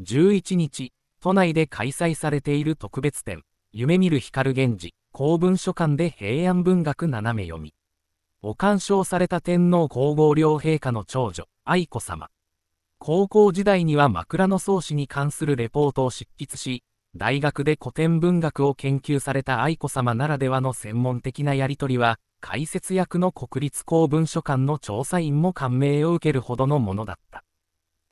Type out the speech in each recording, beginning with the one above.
11日、都内で開催されている特別展、夢見る光源氏、公文書館で平安文学斜め読み。お鑑賞された天皇皇后両陛下の長女、愛子さま。高校時代には枕草子に関するレポートを執筆し、大学で古典文学を研究された愛子さまならではの専門的なやり取りは、解説役の国立公文書館の調査員も感銘を受けるほどのものだった。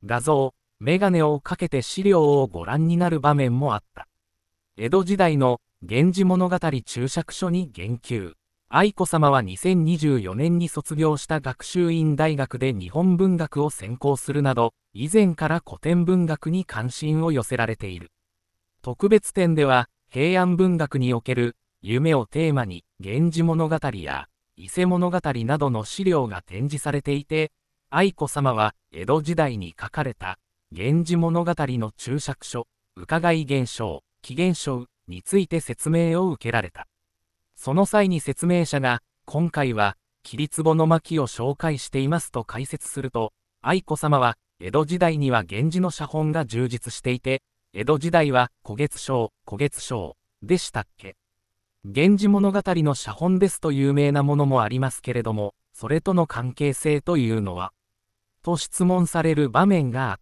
画像、メガネをかけて資料をご覧になる場面もあった。江戸時代の源氏物語注釈書に言及。愛子さまは2024年に卒業した学習院大学で日本文学を専攻するなど、以前から古典文学に関心を寄せられている。特別展では、平安文学における夢をテーマに源氏物語や伊勢物語などの資料が展示されていて愛子さまは江戸時代に書かれた源氏物語の注釈書、伺い現象、起源象について説明を受けられた。その際に説明者が、今回は、桐壺の巻を紹介していますと解説すると、愛子さまは、江戸時代には源氏の写本が充実していて、江戸時代は古月商、古月商でしたっけ源氏物語の写本ですと有名なものもありますけれども、それとの関係性というのは、と質問される場面があっ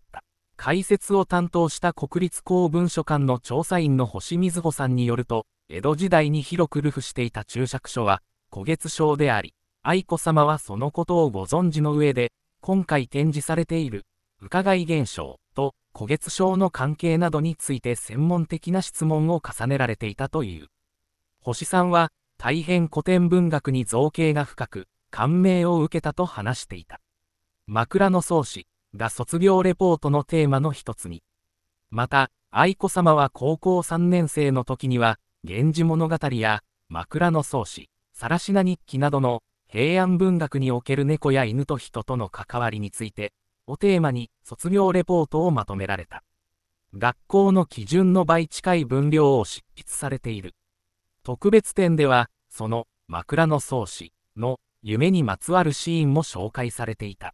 解説を担当した国立公文書館の調査員の星瑞穂さんによると、江戸時代に広く流布していた注釈書は、古月書であり、愛子さまはそのことをご存知の上で、今回展示されている、伺い現象と古月症の関係などについて専門的な質問を重ねられていたという。星さんは、大変古典文学に造形が深く、感銘を受けたと話していた。枕草子、が卒業レポートのテーマの一つに。また、愛子さまは高校3年生の時には、源氏物語や、枕草子、更科日記などの平安文学における猫や犬と人との関わりについて、をテーマに卒業レポートをまとめられた。学校の基準の倍近い分量を執筆されている。特別展では、その枕草子の夢にまつわるシーンも紹介されていた。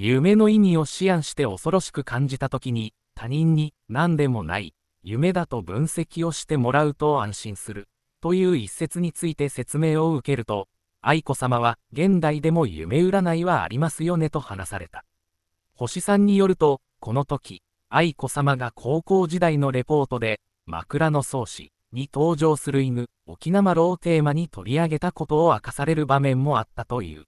夢の意味を思案して恐ろしく感じた時に他人に何でもない夢だと分析をしてもらうと安心するという一節について説明を受けると愛子さまは現代でも夢占いはありますよねと話された星さんによるとこの時愛子さまが高校時代のレポートで枕草子に登場する犬沖縄ロをテーマに取り上げたことを明かされる場面もあったという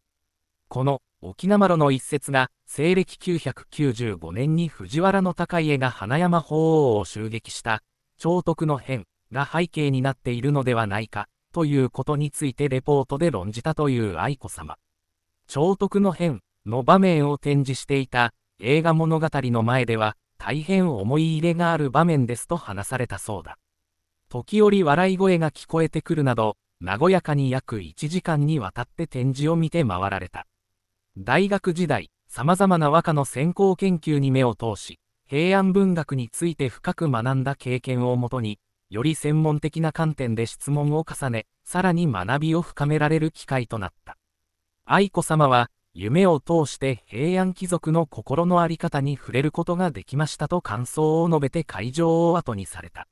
この沖縄炉の一節が西暦995年に藤原の高家が花山法皇を襲撃した長徳の変が背景になっているのではないかということについてレポートで論じたという愛子さま。長徳の変の場面を展示していた映画物語の前では大変思い入れがある場面ですと話されたそうだ。時折笑い声が聞こえてくるなど、和やかに約1時間にわたって展示を見て回られた。大学時代、様々な和歌の専攻研究に目を通し、平安文学について深く学んだ経験をもとに、より専門的な観点で質問を重ね、さらに学びを深められる機会となった。愛子さまは、夢を通して平安貴族の心の在り方に触れることができましたと感想を述べて会場を後にされた。